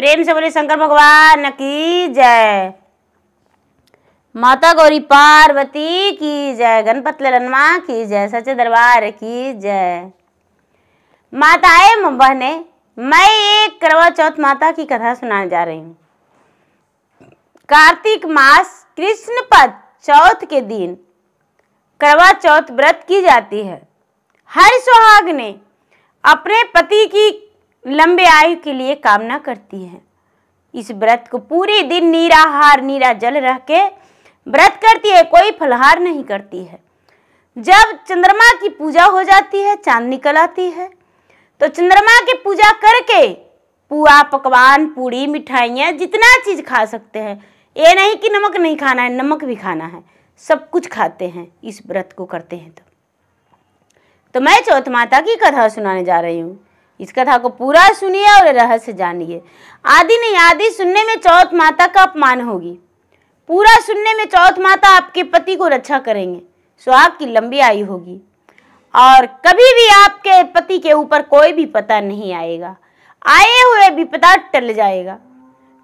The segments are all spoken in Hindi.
प्रेम से बोले शंकर भगवान की जय माता गौरी पार्वती की जय गणपत ललनमा की जय सचे दरबार की जय माताएं बहने मैं एक करवा चौथ माता की कथा सुनाने जा रही हूँ कार्तिक मास कृष्ण पद चौथ के दिन करवा चौथ व्रत की जाती है हर सुहाग ने अपने पति की लंबे आयु के लिए कामना करती है इस व्रत को पूरे दिन निराहार निरा जल रह के व्रत करती है कोई फलहार नहीं करती है जब चंद्रमा की पूजा हो जाती है चांद निकल आती है तो चंद्रमा की पूजा करके पुआ पकवान पूड़ी मिठाइयाँ जितना चीज़ खा सकते हैं ये नहीं कि नमक नहीं खाना है नमक भी खाना है सब कुछ खाते हैं इस व्रत को करते हैं तो तो मैं चौथ माता की कथा सुनाने जा रही हूँ इस कथा को पूरा सुनिए और रहस्य जानिए आदि नहीं आदि सुनने में चौथ माता का अपमान होगी पूरा सुनने में चौथ माता आपके पति को रक्षा करेंगे सो आपकी लंबी आयु होगी और कभी भी आपके पति के ऊपर कोई भी पता नहीं आएगा आए हुए भी पता टल जाएगा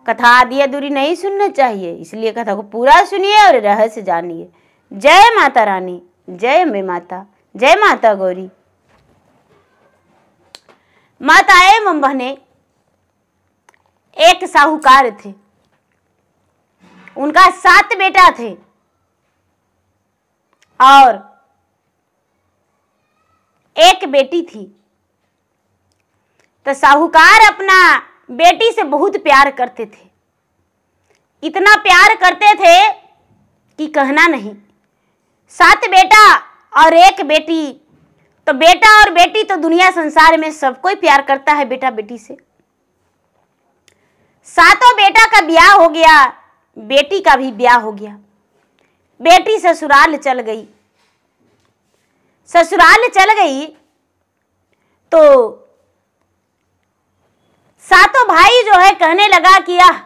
कथा आदि अधूरी नहीं सुनना चाहिए इसलिए कथा को पूरा सुनिए और रहस्य जानिए जय माता रानी जय मे माता जय माता गौरी माताए एवं बहने एक साहूकार थे उनका सात बेटा थे और एक बेटी थी तो साहूकार अपना बेटी से बहुत प्यार करते थे इतना प्यार करते थे कि कहना नहीं सात बेटा और एक बेटी तो बेटा और बेटी तो दुनिया संसार में सबको कोई प्यार करता है बेटा बेटी से सातों बेटा का ब्याह हो गया बेटी का भी ब्याह हो गया बेटी ससुराल चल गई ससुराल चल गई तो सातों भाई जो है कहने लगा कि यह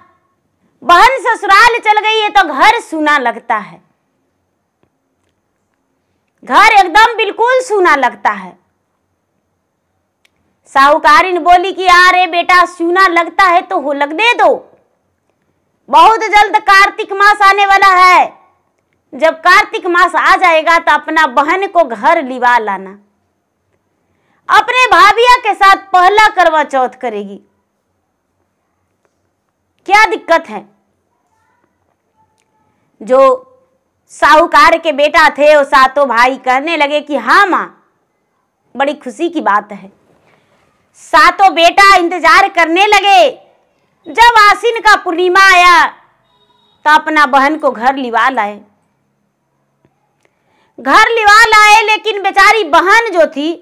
बहन ससुराल चल गई है तो घर सुना लगता है घर एकदम बिल्कुल सूना लगता है साहूकारिन बोली कि रे बेटा सूना लगता है तो हो लग दे दो बहुत जल्द कार्तिक मास आने वाला है जब कार्तिक मास आ जाएगा तो अपना बहन को घर लिवा लाना अपने भाभिया के साथ पहला करवा चौथ करेगी क्या दिक्कत है जो साहूकार के बेटा थे और सातों भाई कहने लगे कि हाँ माँ बड़ी खुशी की बात है सातों बेटा इंतजार करने लगे जब आसिन का पूर्णिमा आया तो अपना बहन को घर लिवा लाए घर लिवा लाए लेकिन बेचारी बहन जो थी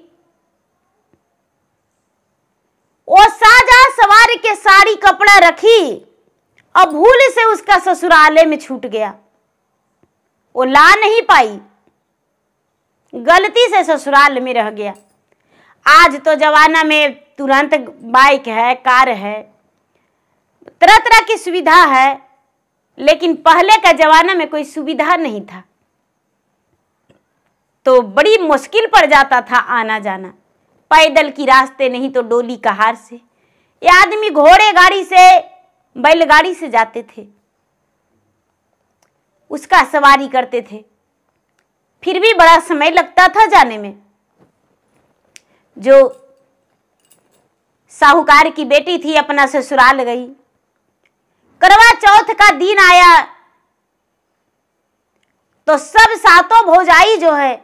वो साजा सवार के साड़ी कपड़ा रखी और भूल से उसका ससुराले में छूट गया वो ला नहीं पाई गलती से ससुराल में रह गया आज तो जमाना में तुरंत बाइक है कार है तरह तरह की सुविधा है लेकिन पहले का जमाना में कोई सुविधा नहीं था तो बड़ी मुश्किल पड़ जाता था आना जाना पैदल की रास्ते नहीं तो डोली का हार से ये आदमी घोड़े गाड़ी से बैलगाड़ी से जाते थे उसका सवारी करते थे फिर भी बड़ा समय लगता था जाने में जो साहूकार की बेटी थी अपना ससुराल गई करवा चौथ का दिन आया तो सब सातों भोजाई जो है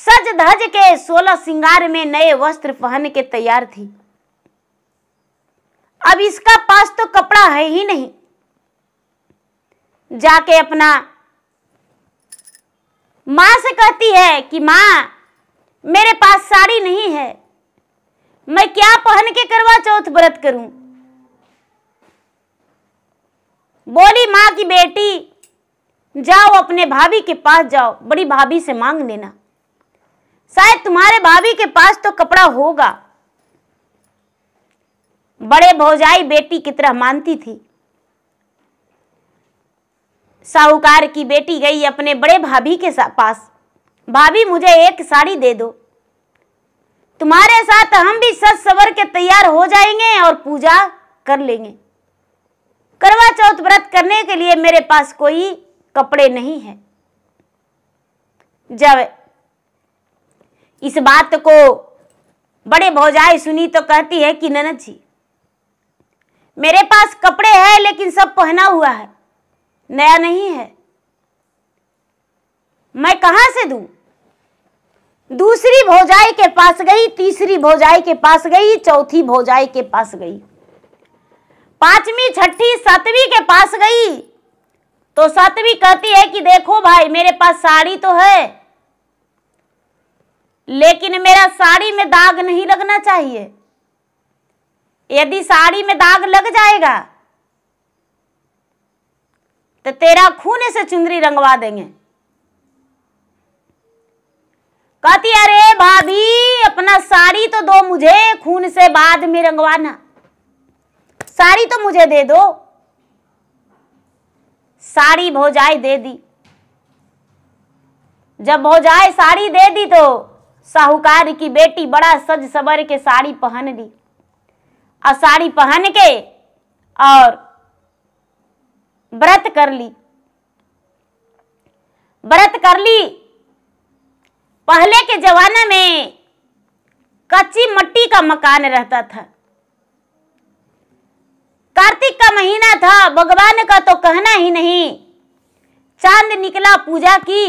सज धज के सोलह सिंगार में नए वस्त्र पहन के तैयार थी अब इसका पास तो कपड़ा है ही नहीं जाके अपना माँ से कहती है कि माँ मेरे पास साड़ी नहीं है मैं क्या पहन के करवा चौथ व्रत करूं बोली माँ की बेटी जाओ अपने भाभी के पास जाओ बड़ी भाभी से मांग लेना शायद तुम्हारे भाभी के पास तो कपड़ा होगा बड़े भौजाई बेटी की तरह मानती थी साहूकार की बेटी गई अपने बड़े भाभी के पास भाभी मुझे एक साड़ी दे दो तुम्हारे साथ हम भी सज सवर के तैयार हो जाएंगे और पूजा कर लेंगे करवा चौथ व्रत करने के लिए मेरे पास कोई कपड़े नहीं है जब इस बात को बड़े भौजाई सुनी तो कहती है कि ननद जी मेरे पास कपड़े हैं लेकिन सब पहना हुआ है नया नहीं है मैं कहां से दू दूसरी भौजाई के पास गई तीसरी भौजाई के पास गई चौथी भौजाई के पास गई पांचवी छठी सातवीं के पास गई तो सातवीं कहती है कि देखो भाई मेरे पास साड़ी तो है लेकिन मेरा साड़ी में दाग नहीं लगना चाहिए यदि साड़ी में दाग लग जाएगा तो तेरा खून से चुंदरी रंगवा देंगे कहती अरे भाभी अपना साड़ी तो दो मुझे खून से बाद में रंगवाना साड़ी तो मुझे दे दो साड़ी भौजाई दे दी जब जाए साड़ी दे दी तो साहूकार की बेटी बड़ा सज सबर के साड़ी पहन ली और साड़ी पहन के और व्रत कर ली व्रत कर ली पहले के जमाने में कच्ची मट्टी का मकान रहता था कार्तिक का महीना था भगवान का तो कहना ही नहीं चांद निकला पूजा की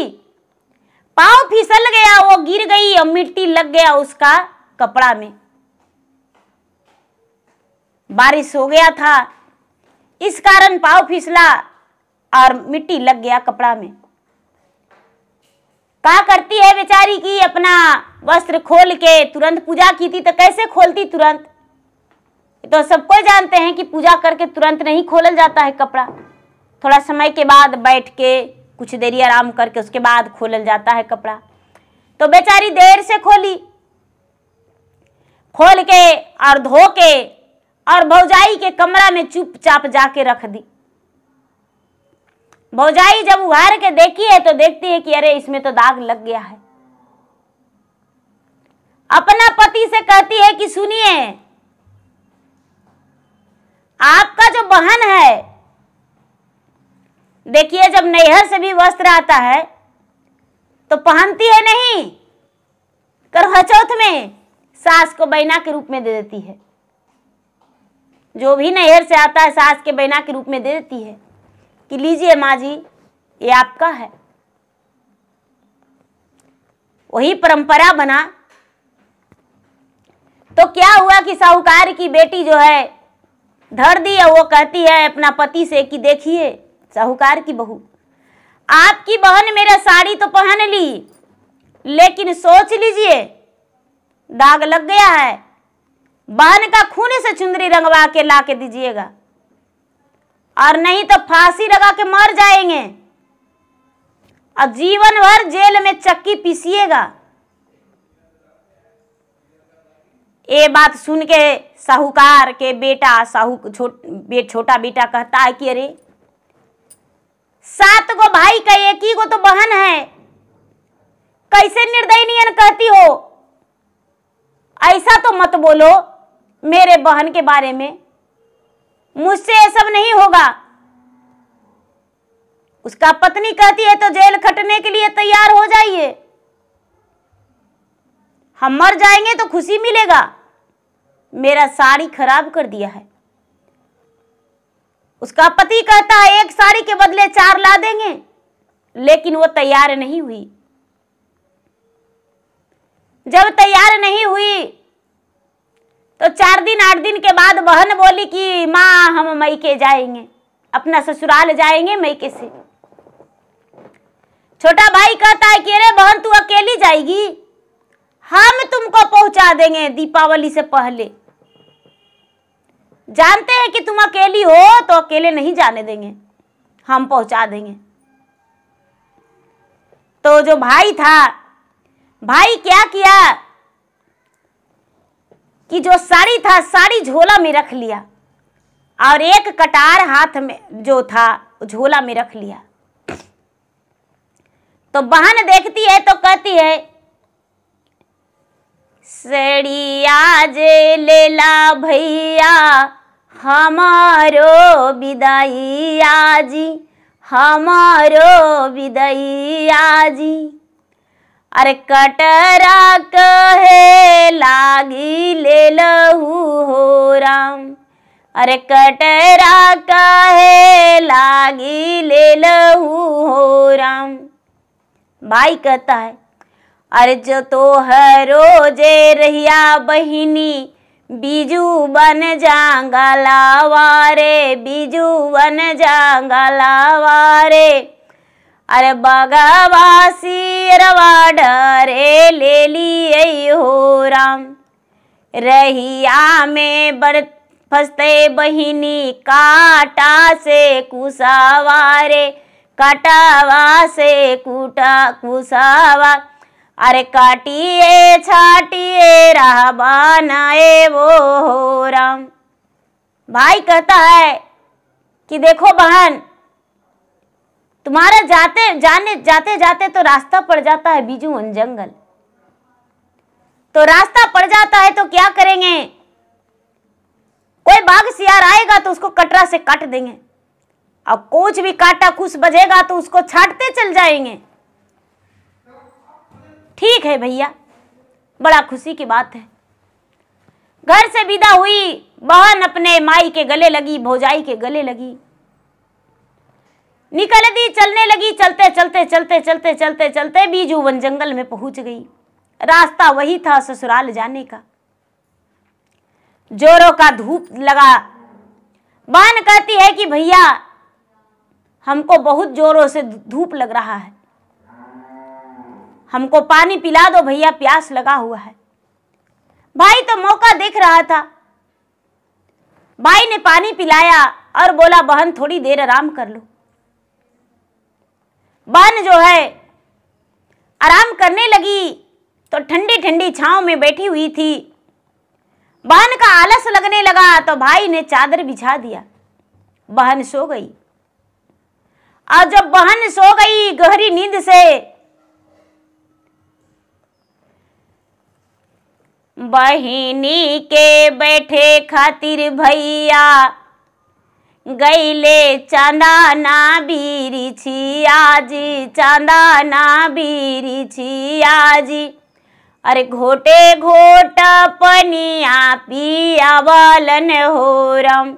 पाव फिसल गया वो गिर गई और मिट्टी लग गया उसका कपड़ा में बारिश हो गया था इस कारण पाव फिसला और मिट्टी लग गया कपड़ा में कहा करती है बेचारी की अपना वस्त्र खोल के तुरंत पूजा की थी तो कैसे खोलती तुरंत तो सबको जानते हैं कि पूजा करके तुरंत नहीं खोलल जाता है कपड़ा थोड़ा समय के बाद बैठ के कुछ देरी आराम करके उसके बाद खोलल जाता है कपड़ा तो बेचारी देर से खोली खोल के और धो के और भौजाई के कमरा में चुपचाप जाके रख दी भौजाई जब उघार के देखी है तो देखती है कि अरे इसमें तो दाग लग गया है अपना पति से कहती है कि सुनिए आपका जो बहन है देखिए जब नैहर से भी वस्त्र आता है तो पहनती है नहीं करवा चौथ में सास को बैना के रूप में दे देती है जो भी नहर से आता है सास के बहना के रूप में दे देती है कि लीजिए माँ जी ये आपका है वही परंपरा बना तो क्या हुआ कि साहूकार की बेटी जो है धर दी है वो कहती है अपना पति से कि देखिए साहूकार की बहू आपकी बहन मेरा साड़ी तो पहन ली लेकिन सोच लीजिए दाग लग गया है बहन का खून से चुंदरी रंगवा के ला के दीजिएगा और नहीं तो फांसी लगा के मर जाएंगे और जीवन भर जेल में चक्की पीसिएगा ये बात सुन के साहूकार के बेटा साहू छोट बे, छोटा बेटा कहता है कि अरे सात गो भाई का एक ही को तो बहन है कैसे निर्दयनीय कहती हो ऐसा तो मत बोलो मेरे बहन के बारे में मुझसे ये सब नहीं होगा उसका पत्नी कहती है तो जेल खटने के लिए तैयार हो जाइए हम मर जाएंगे तो खुशी मिलेगा मेरा साड़ी खराब कर दिया है उसका पति कहता है एक साड़ी के बदले चार ला देंगे लेकिन वो तैयार नहीं हुई जब तैयार नहीं हुई तो चार दिन आठ दिन के बाद बहन बोली कि माँ हम मई के जाएंगे अपना ससुराल जाएंगे मई के से छोटा भाई कहता है कि अरे बहन तू अकेली जाएगी हम तुमको पहुंचा देंगे दीपावली से पहले जानते हैं कि तुम अकेली हो तो अकेले नहीं जाने देंगे हम पहुंचा देंगे तो जो भाई था भाई क्या किया कि जो साड़ी था साड़ी झोला में रख लिया और एक कटार हाथ में जो था झोला में रख लिया तो बहन देखती है तो कहती है सड़िया जे लेला भैया हमारो विदाई जी हमारो विदाई आजी अरे कटरा कहे लागी ले लहू हो राम अरे कटरा कहे लागी ले लहू हो राम भाई कहता है अरे जो तो हर रोजे रहिया बहिनी बीजू बन जांगा लावारे बीजू बन जांगा लावारे अरे बगवासी रे ले लिए हो राम रहिया में बड़ फसते बहिनी काटा से कुसावारे कटावा से कुटा कुसावा अरे काटिए छाटिए राह बनाए वो हो राम भाई कहता है कि देखो बहन तुम्हारा जाते जाने जाते जाते तो रास्ता पड़ जाता है बीजू वन जंगल तो रास्ता पड़ जाता है तो क्या करेंगे कोई बाघ सियार आएगा तो उसको कटरा से काट देंगे अब कोच भी काटा कुछ बजेगा तो उसको छाटते चल जाएंगे ठीक है भैया बड़ा खुशी की बात है घर से विदा हुई बहन अपने माई के गले लगी भौजाई के गले लगी निकल दी चलने लगी चलते चलते चलते चलते चलते चलते बीजू वन जंगल में पहुंच गई रास्ता वही था ससुराल जाने का जोरों का धूप लगा बान कहती है कि भैया हमको बहुत जोरों से धूप लग रहा है हमको पानी पिला दो भैया प्यास लगा हुआ है भाई तो मौका देख रहा था भाई ने पानी पिलाया और बोला बहन थोड़ी देर आराम कर लो बन जो है आराम करने लगी तो ठंडी ठंडी छाव में बैठी हुई थी बहन का आलस लगने लगा तो भाई ने चादर बिछा दिया बहन सो गई और जब बहन सो गई गहरी नींद से बहिनी के बैठे खातिर भैया गईले चांदाना बीरी आजी चांदाना बीरी आजी अरे घोटे घोट पनिया पिया बलन होरम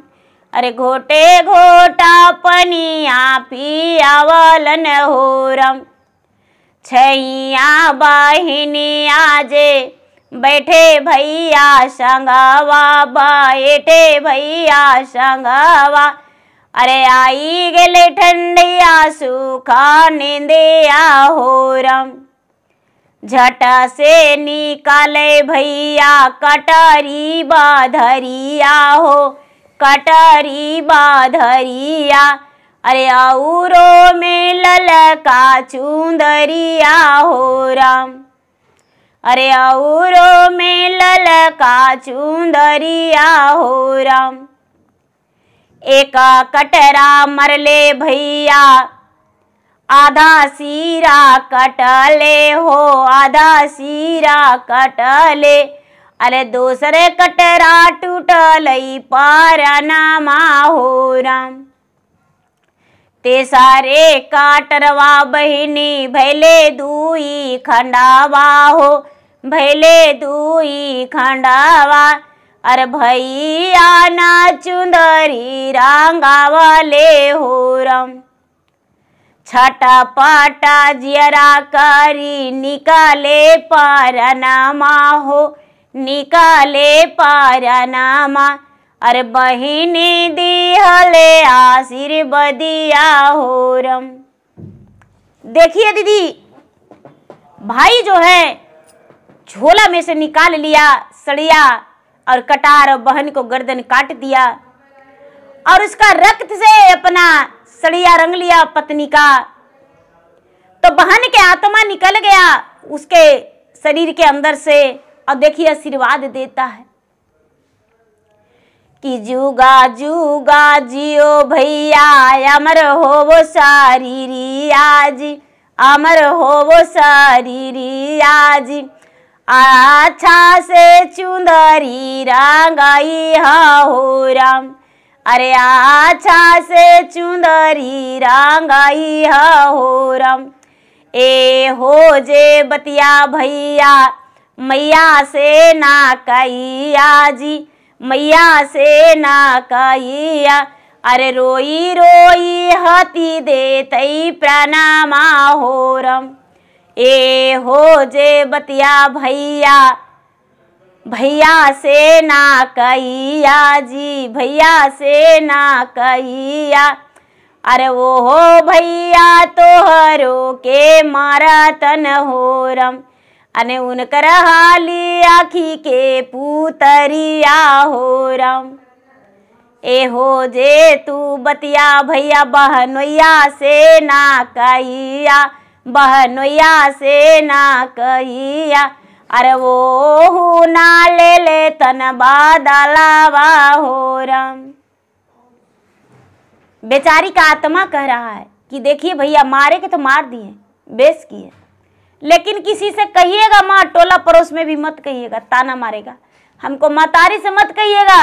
अरे घोटे घोट पनिया पिया बलन होरम छैया बहिनी आजे बैठे भैया संगवा बैठे भैया संगवा अरे आई गले ठंडिया सूखा निंदिया हो रम झट से निकाले भैया कटरी बाधरिया हो कटरी बाधरिया अरे औरो में ललका चुंदरिया हो रम अरे औरो में ललका चुंदरिया हो राम एक कटरा मरले भैया आधा सीरा कटले हो आधा सीरा कटले अरे दूसरे कटरा टूटल पार मा हो राम ते सारे काटरवा बहिनी भले दुई खंडावा हो भले दुई खंडावा अरे भैया ना चुंदरी रांगावले हो रम छटा पाटा जियरा करी निकाले पारनामा हो निकाले पारनामा अरे बहिनी दिहले आशीर्वदिया रम देखिए दीदी भाई जो है झोला में से निकाल लिया सड़िया और कटार और बहन को गर्दन काट दिया और उसका रक्त से अपना सड़िया रंग लिया पत्नी का तो बहन के आत्मा निकल गया उसके शरीर के अंदर से और देखिए आशीर्वाद देता है कि जुगा जुगा जियो भैया अमर हो वो सारी रियाज अमर हो वो सारी रियाज अच्छा से चुंदरी रंगाई हो राम अरे अच्छा से चुंदरी रंगाई हो राम ए हो जे बतिया भैया मैया से ना कही आजी मैया से ना कहिया अरे रोई रोई हती दे तई प्रणामा रम ए हो जे बतिया भैया भैया से ना कहिया जी भैया से ना कहिया अरे वो हो भैया तोहरो के मारा तन रम अने उनकर हाली आखी के पुतरिया हो राम ए हो जे तू बतिया भैया बहनोया से ना कहिया बहनोया से ना कहिया अरे वो ना ले ले तन बादलावा हो राम बेचारी का आत्मा कह रहा है कि देखिए भैया मारे के तो मार दिए बेस किए लेकिन किसी से कहिएगा माँ टोला पड़ोस में भी मत कहिएगा ताना मारेगा हमको मातारी से मत कहिएगा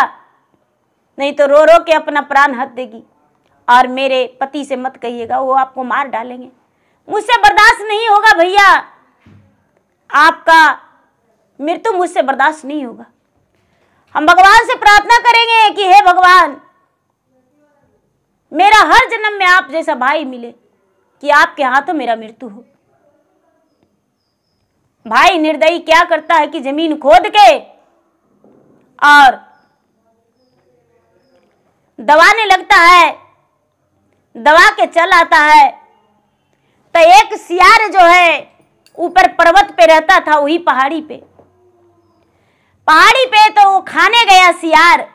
नहीं तो रो रो के अपना प्राण हत देगी और मेरे पति से मत कहिएगा वो आपको मार डालेंगे मुझसे बर्दाश्त नहीं होगा भैया आपका मृत्यु मुझसे बर्दाश्त नहीं होगा हम भगवान से प्रार्थना करेंगे कि हे भगवान मेरा हर जन्म में आप जैसा भाई मिले कि आपके हाथों मेरा मृत्यु हो भाई निर्दयी क्या करता है कि जमीन खोद के और दबाने लगता है दबा के चल आता है तो एक सियार जो है ऊपर पर्वत पे रहता था वही पहाड़ी पे पहाड़ी पे तो वो खाने गया सियार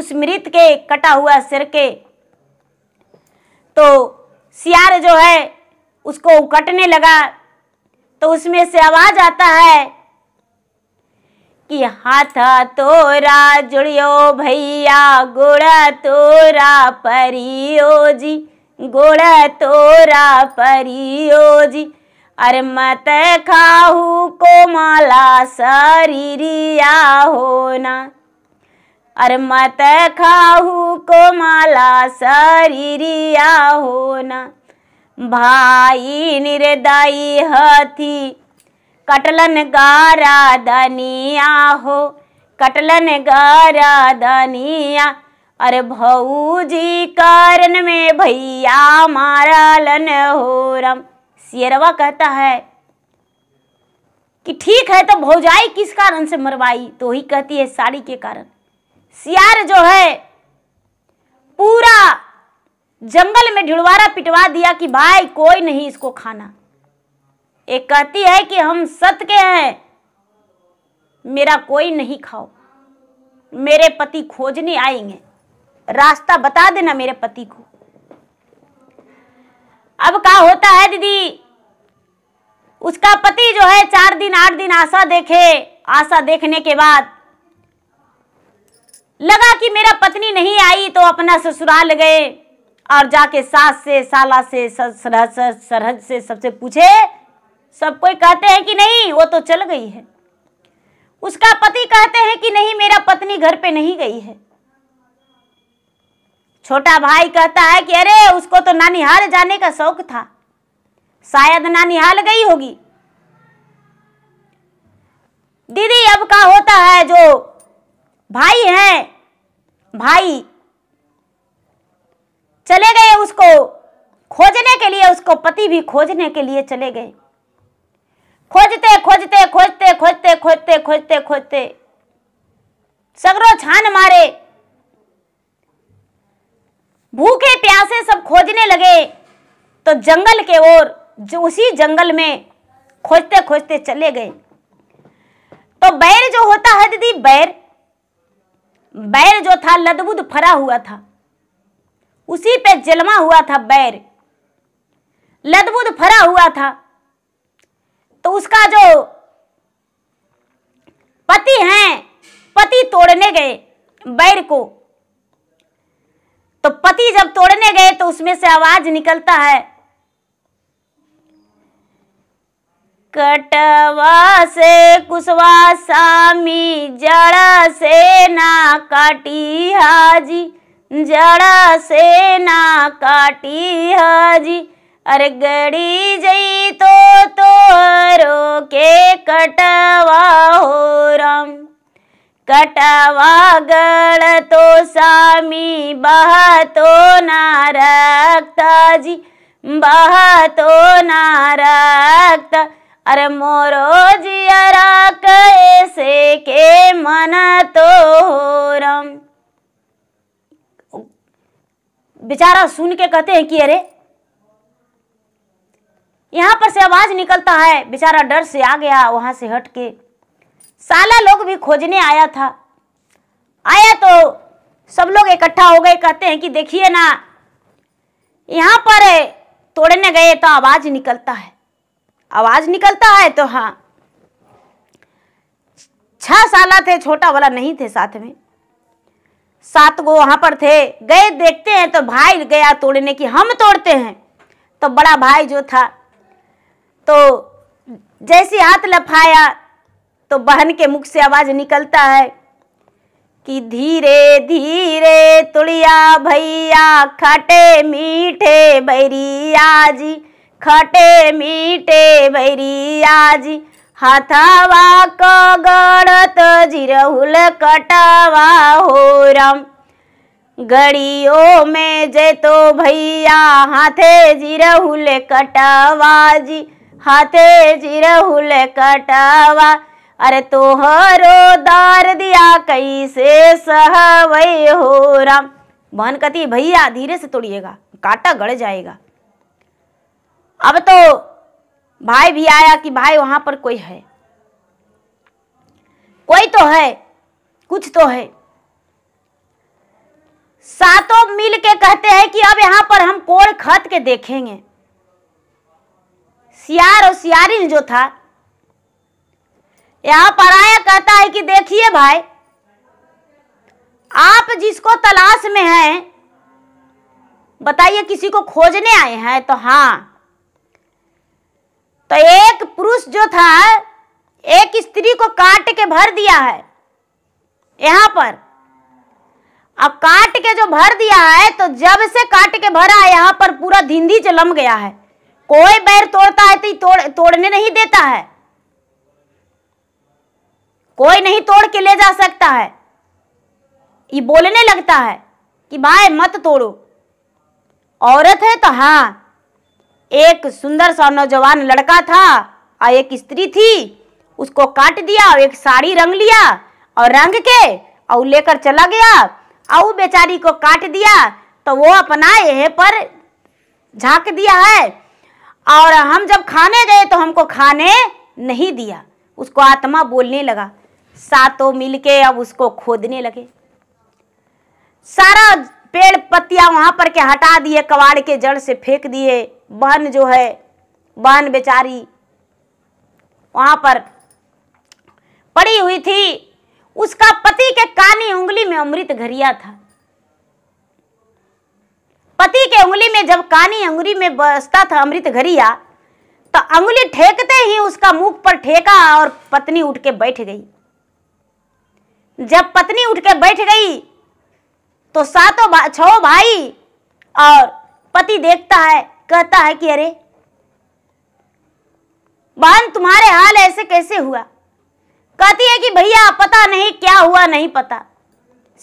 उस मृत के कटा हुआ सिर के तो सियार जो है उसको कटने लगा तो उसमें से आवाज आता है कि हाथ तोरा जुड़ियो भैया गोड़ा तोरा परियो जी गोड़ा तोरा परियो जी अरे मत खाऊ कोमला शरीरिया होना अरे मत खाऊ कोमला शरीरिया होना भाई निर्दयी हथी कटलन गारा दनिया हो कटलन गारा दनिया अरे भौजी कारण में भैया मारलन हो रम शेरवा कहता है कि ठीक है तो भौजाई किस कारण से मरवाई तो ही कहती है साड़ी के कारण सियार जो है पूरा जंगल में ढिड़वारा पिटवा दिया कि भाई कोई नहीं इसको खाना एक कहती है कि हम सत के हैं मेरा कोई नहीं खाओ मेरे पति खोजने आएंगे रास्ता बता देना मेरे पति को अब क्या होता है दीदी उसका पति जो है चार दिन आठ दिन आशा देखे आशा देखने के बाद लगा कि मेरा पत्नी नहीं आई तो अपना ससुराल गए और जाके सास से साला से सरहद से सरहद से सबसे पूछे सब कोई कहते हैं कि नहीं वो तो चल गई है उसका पति कहते हैं कि नहीं मेरा पत्नी घर पे नहीं गई है छोटा भाई कहता है कि अरे उसको तो नानिहाल जाने का शौक था शायद नानिहाल गई होगी दीदी अब का होता है जो भाई हैं भाई चले गए उसको खोजने के लिए उसको पति भी खोजने के लिए चले गए खोजते खोजते खोजते खोजते खोजते खोजते खोजते सगरों छान मारे भूखे प्यासे सब खोजने लगे तो जंगल के ओर जो उसी जंगल में खोजते खोजते चले गए तो बैर जो होता है दीदी बैर बैर जो था लदबुद फरा हुआ था उसी पे जलमा हुआ था बैर लदबुद फरा हुआ था तो उसका जो पति हैं पति तोड़ने गए बैर को तो पति जब तोड़ने गए तो उसमें से आवाज निकलता है कटवा से कुशवा सामी जड़ा से ना काटी हाजी जड़ा से ना काटी हाजी अरे गड़ी जई तो तोहरो के कटवा हो राम कटवा गड़ तो सामी बहा तो ना जी बहा तो ना अरे मोरो जियरा कैसे के मन तो हो राम बेचारा सुन के कहते हैं कि अरे यहाँ पर से आवाज निकलता है बेचारा डर से आ गया वहां से हट के साला लोग भी खोजने आया था आया तो सब लोग इकट्ठा हो गए कहते हैं कि देखिए ना यहाँ पर तोड़ने गए तो आवाज निकलता है आवाज निकलता है तो हाँ छह साला थे छोटा वाला नहीं थे साथ में सात गो वहां पर थे गए देखते हैं तो भाई गया तोड़ने की हम तोड़ते हैं तो बड़ा भाई जो था तो जैसे हाथ लफाया तो बहन के मुख से आवाज निकलता है कि धीरे धीरे तुड़िया भैया खटे मीठे भैरिया जी खटे मीठे भैरिया जी हाथावा को गड़त जिरहुल कटावा हो राम गड़ियों में जे तो भैया हाथे जिरहुल कटावा जी हाथे जिरहुल कटावा अरे तोहरो दार दिया कैसे सह हो राम बहन कहती भैया धीरे से तोड़िएगा काटा गड़ जाएगा अब तो भाई भी आया कि भाई वहाँ पर कोई है कोई तो है कुछ तो है सातों मिल के कहते हैं कि अब यहाँ पर हम कोर खत के देखेंगे सियार और सियारिन जो था यहाँ पर आया कहता है कि देखिए भाई आप जिसको तलाश में हैं बताइए किसी को खोजने आए हैं तो हाँ तो एक पुरुष जो था एक स्त्री को काट के भर दिया है यहां पर अब काट के जो भर दिया है तो जब से काट के भरा है यहां पर पूरा धिंदी जलम गया है कोई बैर तोड़ता है तो तोड़ तोड़ने नहीं देता है कोई नहीं तोड़ के ले जा सकता है ये बोलने लगता है कि भाई मत तोड़ो औरत है तो हाँ एक सुंदर सा नौजवान लड़का था और एक स्त्री थी उसको काट दिया और एक साड़ी रंग लिया और रंग के और लेकर चला गया और बेचारी को काट दिया तो वो अपना यह पर झाँक दिया है और हम जब खाने गए तो हमको खाने नहीं दिया उसको आत्मा बोलने लगा सातों मिलके अब उसको खोदने लगे सारा पेड़ पत्तियां वहां पर के हटा दिए कवाड़ के जड़ से फेंक दिए बहन जो है बहन बेचारी वहाँ पर पड़ी हुई थी उसका पति के कानी उंगली में अमृत घरिया था पति के उंगली में जब कानी उंगली में बसता था अमृत घरिया तो उंगली ठेकते ही उसका मुख पर ठेका और पत्नी उठ के बैठ गई जब पत्नी उठ के बैठ गई तो सातों छो भाई और पति देखता है कहता है कि अरे बहन तुम्हारे हाल ऐसे कैसे हुआ कहती है कि भैया पता नहीं क्या हुआ नहीं पता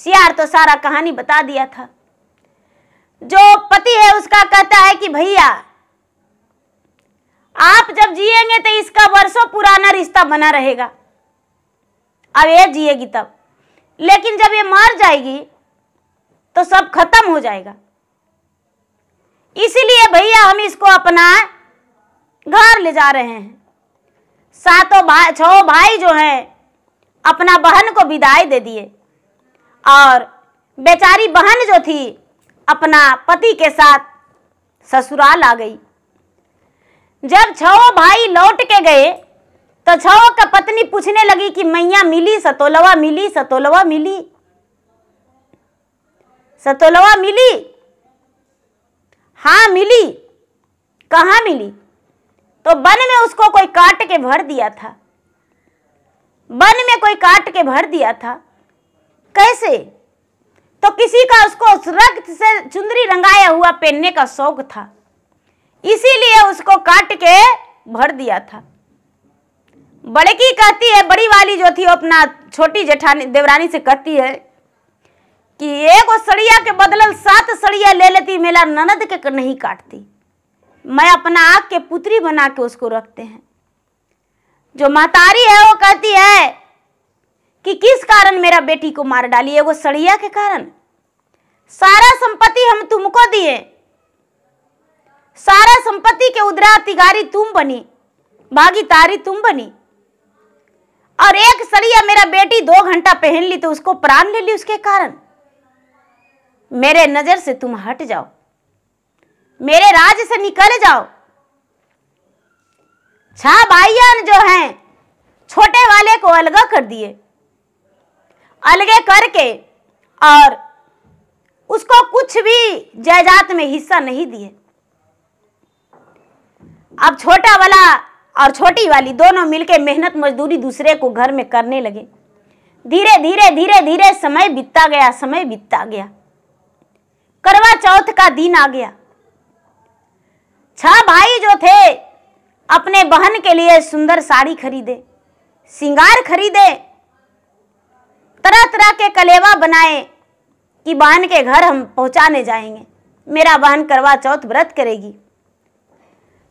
सियार तो सारा कहानी बता दिया था जो पति है उसका कहता है कि भैया आप जब जिएंगे तो इसका वर्षों पुराना रिश्ता बना रहेगा अब ये जिएगी तब लेकिन जब ये मर जाएगी तो सब खत्म हो जाएगा इसीलिए भैया हम इसको अपना घर ले जा रहे हैं सातों भाई छो भाई जो हैं अपना बहन को विदाई दे दिए और बेचारी बहन जो थी अपना पति के साथ ससुराल आ गई जब छो भाई लौट के गए तो छो का पत्नी पूछने लगी कि मैया मिली सतोलवा मिली सतोलवा मिली सतोलवा मिली हाँ मिली कहाँ मिली तो बन में उसको कोई काट के भर दिया था बन में कोई काट के भर दिया था कैसे तो किसी का उसको उस रक्त से चुंदरी रंगाया हुआ पहनने का शौक था इसीलिए उसको काट के भर दिया था बड़की कहती है बड़ी वाली जो थी अपना छोटी जेठानी देवरानी से कहती है कि एगो सड़िया के बदलल सात सड़िया ले लेती मेला ननद के नहीं काटती मैं अपना आग के पुत्री बना के उसको रखते हैं जो मातारी है वो कहती है कि किस कारण मेरा बेटी को मार डाली एगो सड़िया के कारण सारा संपत्ति हम तुमको दिए सारा संपत्ति के उदरा तिगारी तुम बनी भागीदारी तुम बनी और एक सड़िया मेरा बेटी दो घंटा पहन ली तो उसको प्राण ले ली उसके कारण मेरे नज़र से तुम हट जाओ मेरे राज से निकल जाओ छा भाइयन जो हैं छोटे वाले को अलगा कर दिए अलगे करके और उसको कुछ भी जायदाद में हिस्सा नहीं दिए अब छोटा वाला और छोटी वाली दोनों मिलके मेहनत मजदूरी दूसरे को घर में करने लगे धीरे धीरे धीरे धीरे समय बीतता गया समय बीतता गया करवा चौथ का दिन आ गया छह भाई जो थे अपने बहन के लिए सुंदर साड़ी खरीदे सिंगार खरीदे तरह तरह के कलेवा बनाए कि बहन के घर हम पहुंचाने जाएंगे मेरा बहन करवा चौथ व्रत करेगी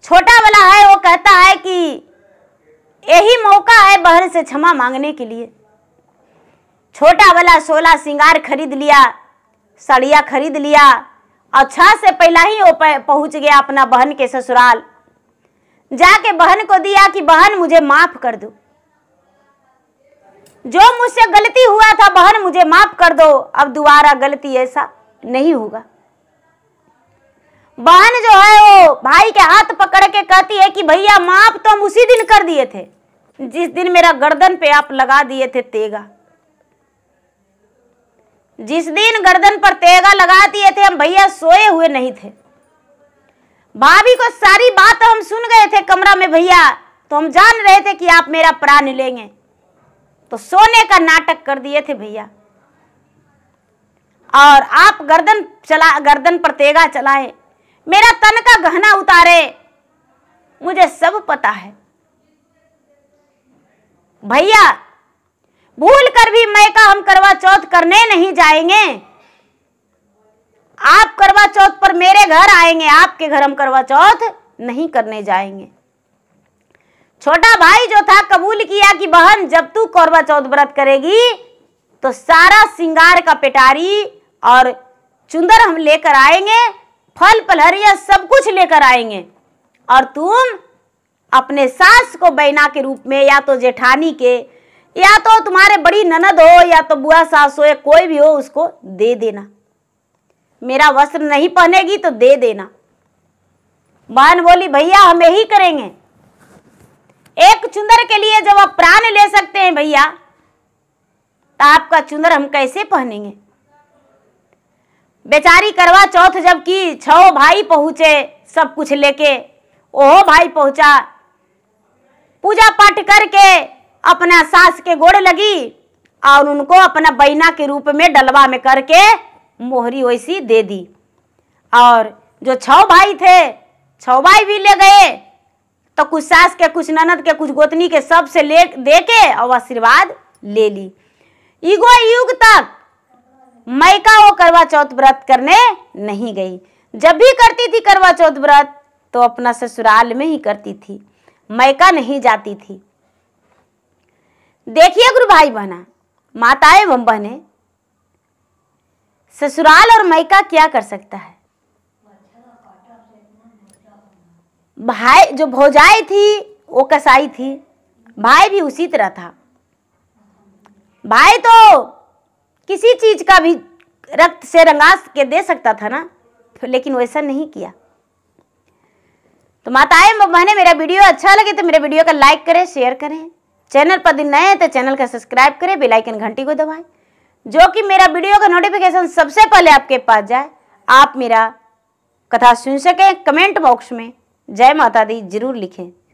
छोटा वाला है वो कहता है कि यही मौका है बहन से क्षमा मांगने के लिए छोटा वाला सोला सिंगार खरीद लिया साड़िया खरीद लिया और अच्छा छह से पहला ही वो पहुंच गया अपना बहन के ससुराल जाके बहन को दिया कि बहन मुझे माफ कर दो जो मुझसे गलती हुआ था बहन मुझे माफ कर दो अब दोबारा गलती ऐसा नहीं होगा बहन जो है वो भाई के हाथ पकड़ के कहती है कि भैया माफ तो हम उसी दिन कर दिए थे जिस दिन मेरा गर्दन पे आप लगा दिए थे तेगा जिस दिन गर्दन पर तेगा लगा दिए थे हम भैया सोए हुए नहीं थे भाभी को सारी बात हम सुन गए थे कमरा में भैया तो हम जान रहे थे कि आप मेरा प्राण लेंगे तो सोने का नाटक कर दिए थे भैया और आप गर्दन चला गर्दन पर तेगा चलाए मेरा तन का गहना उतारे मुझे सब पता है भैया भूल कर भी मैं का हम करवा चौथ करने नहीं जाएंगे आप करवा चौथ पर मेरे घर आएंगे आपके घर हम करवा चौथ नहीं करने जाएंगे छोटा भाई जो था कबूल किया कि बहन जब तू करवा चौथ व्रत करेगी तो सारा सिंगार का पिटारी और चुंदर हम लेकर आएंगे फल पलहरिया सब कुछ लेकर आएंगे और तुम अपने सास को बैना के रूप में या तो जेठानी के या तो तुम्हारे बड़ी ननद हो या तो बुआ सास हो या कोई भी हो उसको दे देना मेरा वस्त्र नहीं पहनेगी तो दे देना बहन बोली भैया हम यही करेंगे एक चुंदर के लिए जब आप प्राण ले सकते हैं भैया तो आपका चुंदर हम कैसे पहनेंगे बेचारी करवा चौथ जबकि छो भाई पहुंचे सब कुछ लेके ओहो भाई पहुंचा पूजा पाठ करके अपना सास के गोड़ लगी और उनको अपना बहना के रूप में डलवा में करके मोहरी वैसी दे दी और जो छ भाई थे छ भाई भी ले गए तो कुछ सास के कुछ ननद के कुछ गोतनी के सब से ले दे के और आशीर्वाद ले ली इगो युग तक मैका वो करवा चौथ व्रत करने नहीं गई जब भी करती थी करवा चौथ व्रत तो अपना ससुराल में ही करती थी मैका नहीं जाती थी देखिए गुरु भाई बहना माताएं एवं बहने ससुराल और मैका क्या कर सकता है भाई जो भौजाई थी वो कसाई थी भाई भी उसी तरह था भाई तो किसी चीज का भी रक्त से रंगा के दे सकता था ना लेकिन वैसा नहीं किया तो माताएं बहने मेरा वीडियो अच्छा लगे तो मेरे वीडियो का लाइक करें शेयर करें चैनल पर दिन नए हैं तो चैनल का सब्सक्राइब करें बेलाइकन घंटी को दबाएं जो कि मेरा वीडियो का नोटिफिकेशन सबसे पहले आपके पास जाए आप मेरा कथा सुन सकें कमेंट बॉक्स में जय माता दी जरूर लिखें